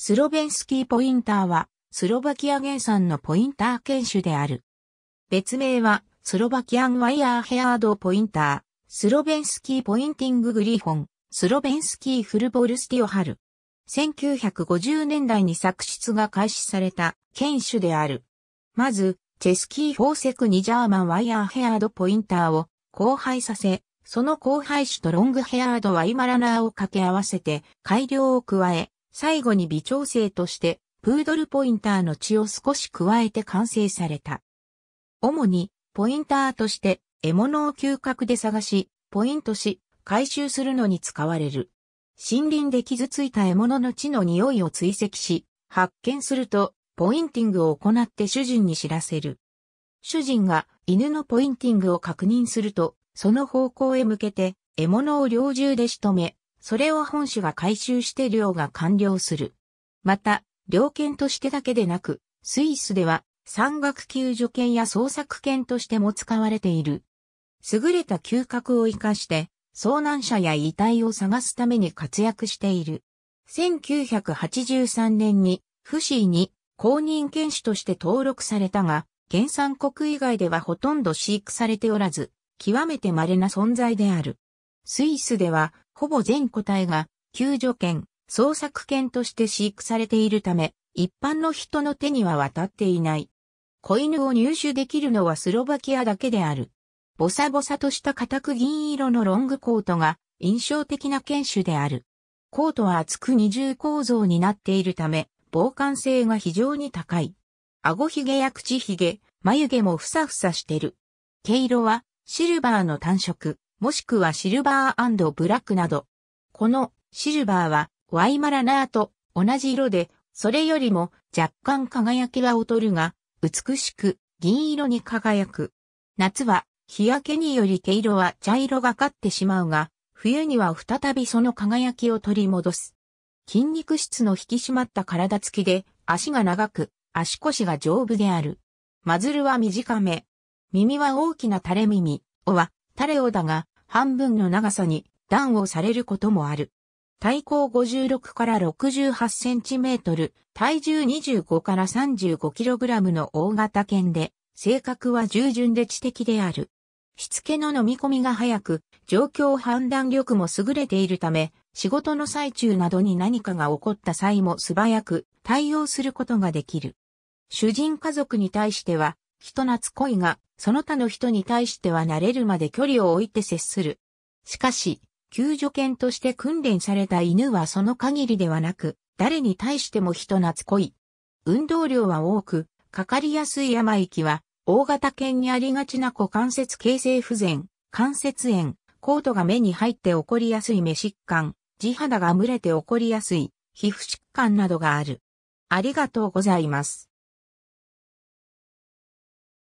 スロベンスキーポインターは、スロバキア原産のポインター犬種である。別名は、スロバキアンワイヤーヘアードポインター、スロベンスキーポインティンググリフォン、スロベンスキーフルボルスティオハル。1950年代に作出が開始された犬種である。まず、チェスキーフォーセクにジャーマンワイヤーヘアードポインターを交配させ、その交配種とロングヘアードワイマラナーを掛け合わせて改良を加え、最後に微調整として、プードルポインターの血を少し加えて完成された。主に、ポインターとして、獲物を嗅覚で探し、ポイントし、回収するのに使われる。森林で傷ついた獲物の血の匂いを追跡し、発見すると、ポインティングを行って主人に知らせる。主人が犬のポインティングを確認すると、その方向へ向けて獲物を猟銃で仕留め、それを本市は回収して漁が完了する。また、漁犬としてだけでなく、スイスでは山岳救助犬や捜索犬としても使われている。優れた嗅覚を活かして、遭難者や遺体を探すために活躍している。1983年に、フシーに公認犬種として登録されたが、原産国以外ではほとんど飼育されておらず、極めて稀な存在である。スイスではほぼ全個体が救助犬、捜索犬として飼育されているため、一般の人の手には渡っていない。子犬を入手できるのはスロバキアだけである。ボサボサとした固く銀色のロングコートが印象的な犬種である。コートは厚く二重構造になっているため、防寒性が非常に高い。顎ひげや口ひげ、眉毛もふさふさしてる。毛色はシルバーの単色。もしくはシルバーブラックなど。このシルバーはワイマラナーと同じ色で、それよりも若干輝きは劣るが、美しく銀色に輝く。夏は日焼けにより毛色は茶色がかってしまうが、冬には再びその輝きを取り戻す。筋肉質の引き締まった体つきで、足が長く、足腰が丈夫である。マズルは短め。耳は大きな垂れ耳、尾はタレオだが、半分の長さに断をされることもある。体高56から68センチメートル、体重25から35キログラムの大型犬で、性格は従順で知的である。しつけの飲み込みが早く、状況判断力も優れているため、仕事の最中などに何かが起こった際も素早く対応することができる。主人家族に対しては、人懐っこいが、その他の人に対しては慣れるまで距離を置いて接する。しかし、救助犬として訓練された犬はその限りではなく、誰に対しても人懐こい。運動量は多く、かかりやすい山きは、大型犬にありがちな股関節形成不全、関節炎、コートが目に入って起こりやすい目疾患、地肌が蒸れて起こりやすい、皮膚疾患などがある。ありがとうございます。